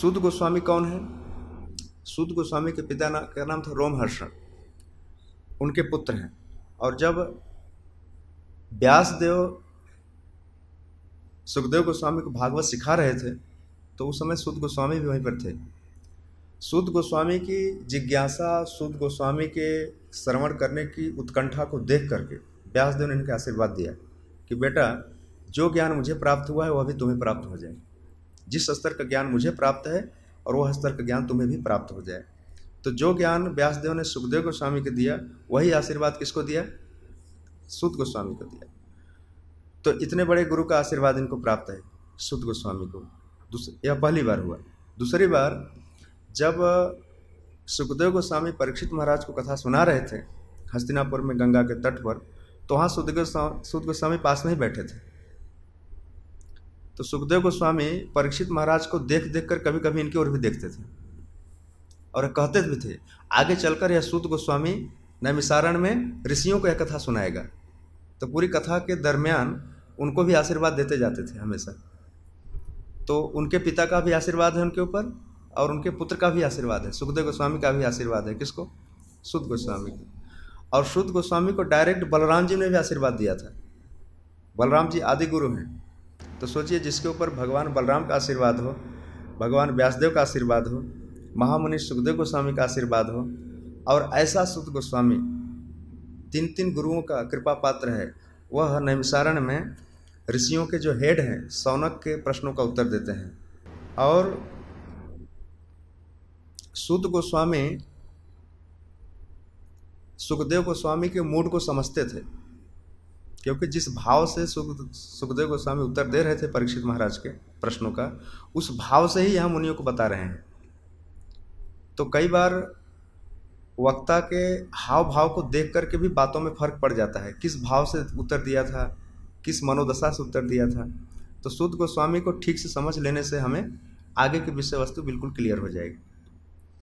सूद गोस्वामी कौन है सूद गोस्वामी के पिता ना, का नाम था रोमहर्षण उनके पुत्र हैं और जब व्यासदेव सुखदेव गोस्वामी को भागवत सिखा रहे थे तो उस समय सूद गोस्वामी भी वहीं पर थे सुध गोस्वामी की जिज्ञासा सुध गोस्वामी के श्रवण करने की उत्कंठा को देख करके व्यासदेव ने इनका आशीर्वाद दिया कि बेटा जो ज्ञान मुझे प्राप्त हुआ है वह भी तुम्हें प्राप्त हो जाए जिस स्तर का ज्ञान मुझे प्राप्त है और वह स्तर का ज्ञान तुम्हें भी प्राप्त हो जाए तो जो ज्ञान व्यासदेव ने सुखदेव गोस्वामी को दिया वही आशीर्वाद किसको दिया सुत गोस्वामी को दिया तो इतने बड़े गुरु का आशीर्वाद इनको प्राप्त है सुत गोस्वामी को यह पहली बार हुआ दूसरी बार जब सुखदेव गोस्वामी परीक्षित महाराज को कथा सुना रहे थे हस्तिनापुर में गंगा के तट पर तो वहाँ सुद गोस्वामी पास में ही बैठे थे तो सुखदेव गोस्वामी परीक्षित महाराज को देख देख कर कभी कभी इनकी ओर भी देखते थे और कहते भी थे आगे चलकर यह सूत गोस्वामी नैमिसारण में ऋषियों को यह कथा सुनाएगा तो पूरी कथा के दरमियान उनको भी आशीर्वाद देते जाते थे हमेशा तो उनके पिता का भी आशीर्वाद है उनके ऊपर और उनके पुत्र का भी आशीर्वाद है सुखदेव गोस्वामी का भी आशीर्वाद है किसको शुद्ध गोस्वामी को और शुद्ध गोस्वामी को डायरेक्ट बलराम जी ने भी आशीर्वाद दिया था बलराम जी आदि गुरु हैं तो सोचिए जिसके ऊपर भगवान बलराम का आशीर्वाद हो भगवान व्यासदेव का आशीर्वाद हो महामुनि सुखदेव गोस्वामी का आशीर्वाद हो और ऐसा सुध गोस्वामी तीन तीन गुरुओं का कृपा पात्र है वह नैमिसारण में ऋषियों के जो हेड हैं सौनक के प्रश्नों का उत्तर देते हैं और सुध गोस्वामी सुखदेव गोस्वामी के मूड को समझते थे क्योंकि जिस भाव से सुख सुखदेव गोस्वामी उत्तर दे रहे थे परीक्षित महाराज के प्रश्नों का उस भाव से ही हम मुनियों को बता रहे हैं तो कई बार वक्ता के हाव भाव को देख करके भी बातों में फर्क पड़ जाता है किस भाव से उत्तर दिया था किस मनोदशा से उत्तर दिया था तो शुद्ध गोस्वामी को ठीक से समझ लेने से हमें आगे की विषय वस्तु बिल्कुल क्लियर हो जाएगी